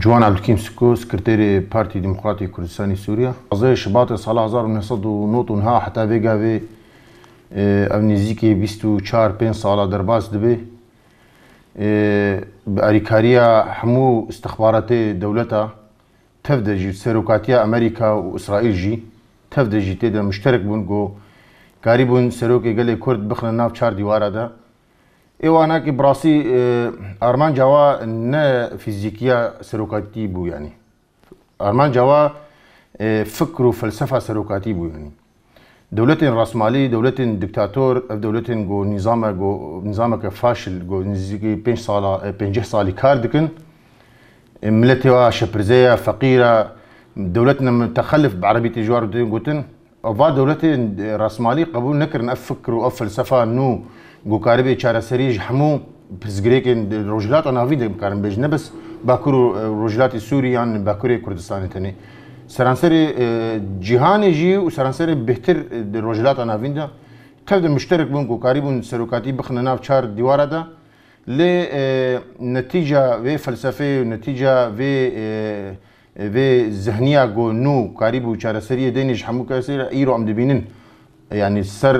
جوان عبدالکیم سکو سکرتیر پارتی دموکراتی کردستانی سوریا از شباط سال 1999 حتی ویگا وی او نزیکی 24 5 سال درباز دبه به اریکاریا همو استخبارات دولتا تفده جی سروکاتیا امریکا و اسرائیل جی تفده جی تیده مشترک بون گو کاری بون سروکی گلی کرد بخلن ناف چار دیواره ده كي براسي ارمان جوا نا فيزيكيا سيروكاتي بو يعني ارمان جوا فكر وفلسفه سيروكاتي بو يعني دولة راسمالي دولة دكتاتور دولة جو نظام جو نظام كفاشل جو نزيكي بين صاله بين جه صالة كاردكن ملتي واش برزيه فقيره دولتنا متخلف بعربية جوار دين جوتن وفا دولة راسمالي قبول نكر نفكر وفلسفه نو Gukaribê çareseriyê ji hemû pirsgirêkên Rojhilata Navî de bikarin bêjin nebis bakur û Rojhilatê Sûrî yan Bakurê Kurdistanê tenê. Seranserê cîhanê jî û seranserê bêhtir di Rojhilata Navîn de tev de müşterek bûn gukarî bûn serokatî bixine nav çar dîwara de lê netîca vê felsefeyê û netîca vê vê zihniya got nû karîbû çareseriyê denê ji hemû kesê îro em dibînin. یعنی سەر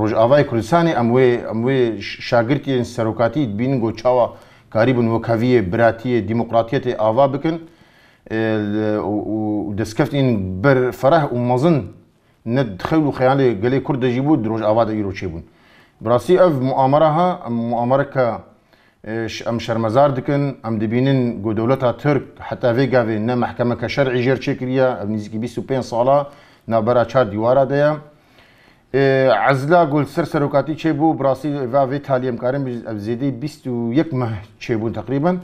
ڕۆژئاوای کوردستانی ئەمێ ئەمێ شاگرتی سەرۆکاتی بیننگ و چاوە کاری بن وەکەویە براتیە دیموکراتیەتی ئاوا بکن دەستکەفتین بەر فەرەح و مەزن نەخەل و خەیانێ گەلێ کورد دەژی بوو درۆژ ئاوادە ئیرۆچێ بوون براستی ئەف معامەرەها ئەم معامەرەکە ئەم شەرمەزار دکن ئەم دەبینن گۆدەولەتا ترک حتاڤێ گاوێ نە مەحکەمەکە شەرعی ژێر چێکریە ئەم نزیکی 25 ساڵە نابەرا چار دیوارە دەیە اه، عزلا گل سر سروکاتی چه بو براسی و وی تالیم کارم زیده یک مه چه بو تقریبا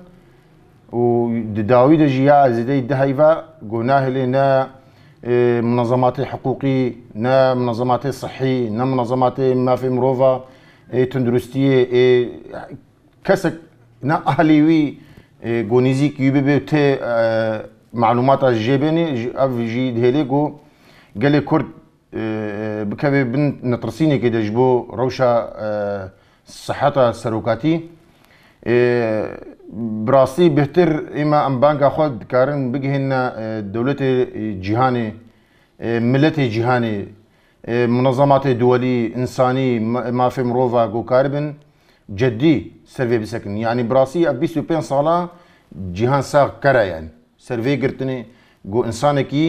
و داوی دا جیا زیده دهی و گناه لی نه اه، منظمات حقوقی نه منظمات صحی نه منظمات مافی مروفا اه، تندرستی کسک نه اهلی وی گونیزی کیوبه به ته معلومات از جیبنی اف جی دهلی گو گلی کرد بکەوێ بن نەترسینێکی دەژ بۆ ڕەوشە سەحەتە سەرۆکاتی براستی بهتر ئێمە ئەم بانکە خۆت بکارن بگهێنە دەولەتی جیهانێ ملەتی جیهانێ منظماتی دووەلی ئینسانی مافی مرۆڤ گۆکار بن جددی سەرێ بسەکن یعنی براسی ئە 25 ساڵە جیهان ساغ کەرایەن سەرێ گرتنێ گۆ ئینسانێکی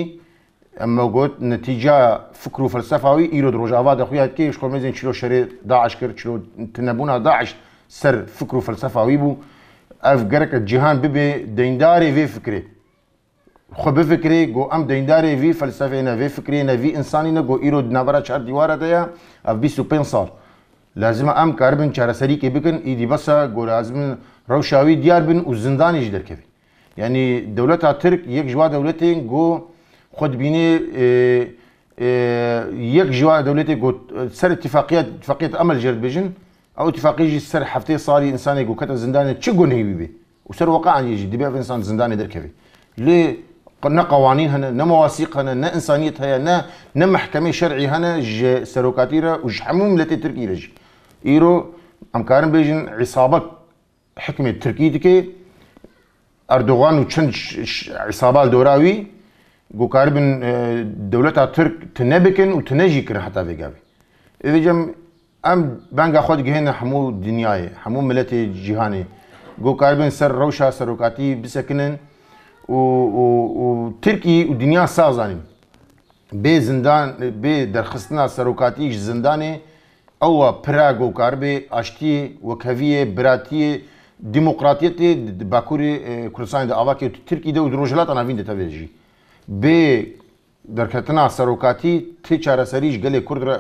ئەمە گوت نتیجا فکر و فلسفاوی ئیرۆ درۆژاوا دەخوات کێش خۆمەزین چلۆ شەرێ داعش کرد چلۆ تنەبوونا داعش سەر فکر و فلسفاوی بوو ئەف گەرەکە جیهان ببێ دەیندارێ وێ فکرێ خۆ بفکرێ گۆ ئەم دەیندارێ وی فلسفێ نەوێ فکرێ نەوی ئینسانی نەگۆ ئیرۆ نەبەرە چار دیوارەدەیە ئەف 25 ساڵ لازمە ئەم کار بن چارەسەریکێ بکەن ئیدی بەسە گۆرازمن ڕەوشاوی دیار بن و زندانیش دەرکەوی یعنی دەوڵەتا ترک یەک ژوا دەوڵەتێن گۆ خود بینی اه، اه، یک جوار دولتی گو سر اتفاقیت اتفاقیت عمل جرد بیشن او اتفاقی جی سر هفته سالی انسانی گو کت زندان چه گونه بی بی و سر واقعا یجی دبی انسان زندان درکه بی لی نه قوانین هن نه مواسیق هن نه انسانیت هي نه نه محكمه شرعی هن ج را و حموم لتي ترکی رج ايرو امكارن بیشن عصابت حكمه ترکی دکه اردوغان و چند عصابال الدوراوي gukarbin devleta Türk tine bikin u tine jî kirin heta vê gevê. Êdîcem em benga xwe digihêne hemû dinyayê, hemû milletê cîhanê. Gokarbin ser rewşa serokatî bisekinin û Tirkî û dinya saz zanîn. Bê zindan bê derxistina serokatî ji zindanê ewa pira gokarbê aştiyê, wekheviyê, biratiyê, demokratiyetê di bakurê Kurdistanê de avakê Tirkî de û di Rojhilat Anavîn de tevê jî. B derketina serokatî tê çareserî ji gelê Kurd re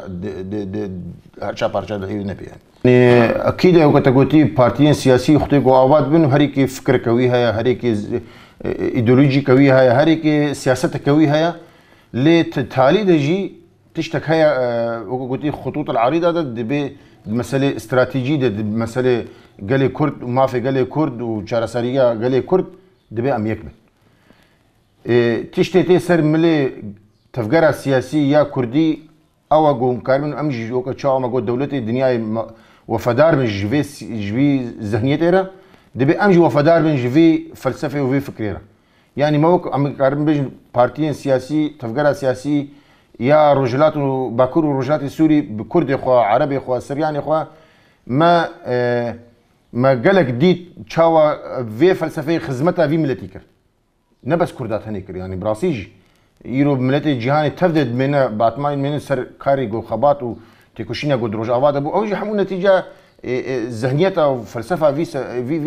herça parça li hêvî nepêyan. Akîde ew ketegotî partiyên siyasî xutê got avad bin herêkê fikreke wî heye, herêkê îdeolojîke wî heye, herêkê siyaseteke wî heye. Lê talî de jî tiştek heye gotî xutût erîda de dibê meselê stratejî de meselê gelê Kurd û mafê gelê Kurd û çareseriya gelê Kurd dibê em yek bin. تیشتێ تێ سەر ملێ تەفگەرە سیاسی یا کوردی ئەوە گۆنکار من ئەم ژۆکە چاوەمە گۆ دەولەتی دنیای وەفەدار من ژێ ژوی زەهنیێت ئێرە دەبێت ئەمژ وەفەدار من ژوی فەلسەفێ وێ فکرێرە یعنی مەوەک ئەمکارم بژن پارتیەن سیاسی تەفگەرە سیاسی یا ڕۆژلات و باکوور و ڕۆژاتی سووری کوردی خوا عربی خوا سریانی خوا ما ما گەلک دیت چاوە وێ فەلسەفەی خزمەتە وی ملەتی کرد نه بس هنيك يعني کرد يرو براسیژ ئیرۆ تفدد من بعد منە باتمان منە سەر کاری خبات و تێکوشینە گۆ درۆژاوا دەبوو ئەوژ هەموو نەتیجە اه، اه، ذهنيته وفلسفه في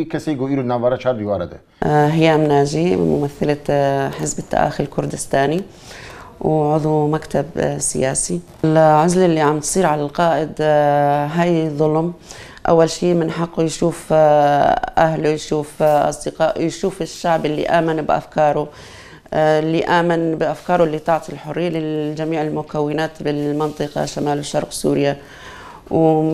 في في يرو نوارا نافارا شار ديوارده هيام اه، ناجي ممثله حزب التاخي الكردستاني وعضو مكتب سياسي العزلة اللي عم تصير على القائد هاي ظلم اول شيء من حقه يشوف آه، اهله يشوف آه، اصدقائه يشوف الشعب اللي امن بافكاره آه، اللي امن بافكاره اللي تعطي الحريه لجميع المكونات بالمنطقه شمال وشرق سوريا و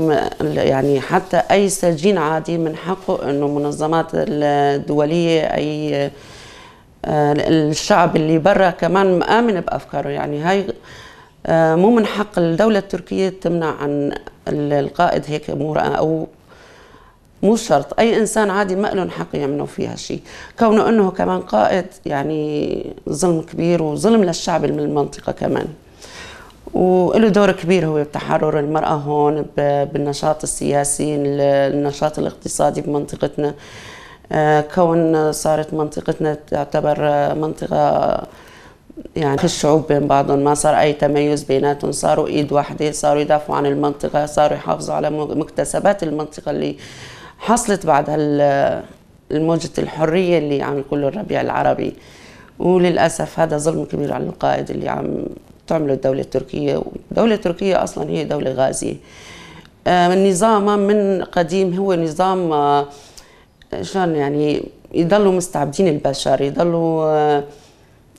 يعني حتى اي سجين عادي من حقه انه منظمات الدوليه اي الشعب اللي برا كمان مآمن بافكاره يعني هاي آه، مو من حق الدولة التركية تمنع عن القائد هيك امورة او مو شرط اي انسان عادي ما لهم حق يعملوا فيها شيء كونه انه كمان قائد يعني ظلم كبير وظلم للشعب من المنطقه كمان وله دور كبير هو بتحرر المرأة هون بالنشاط السياسي النشاط الاقتصادي بمنطقتنا آه، كون صارت منطقتنا تعتبر منطقة يعني الشعوب بين بعضهم ما صار اي تميز بيناتهم صاروا ايد واحده صاروا يدافعوا عن المنطقه صاروا يحافظوا على مكتسبات المنطقه اللي حصلت بعد هال الموجة الحرية اللي عم يقولوا الربيع العربي وللأسف هذا ظلم كبير على القائد اللي عم تعمله الدولة التركية والدولة التركية أصلا هي دولة غازية آه، النظام من قديم هو نظام آه، شلون يعني يضلوا مستعبدين البشر يضلوا آه،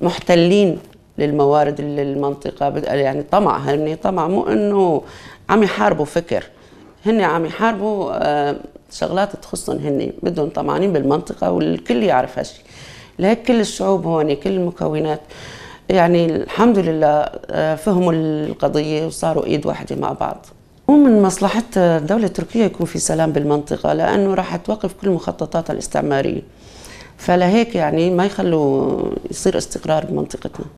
محتلين للموارد للمنطقة يعني طمع هن طمع مو انه عم يحاربوا فكر هن عم يحاربوا آه، شغلات تخصهم هن بدهم طمعانين بالمنطقة والكل يعرف هالشيء لهيك كل الشعوب هون كل المكونات يعني الحمد لله آه، فهموا القضية وصاروا ايد واحدة مع بعض ومن مصلحة الدولة التركية يكون في سلام بالمنطقة لأنه راح توقف كل مخططاتها الاستعمارية فلهيك يعني ما يخلوا يصير استقرار بمنطقتنا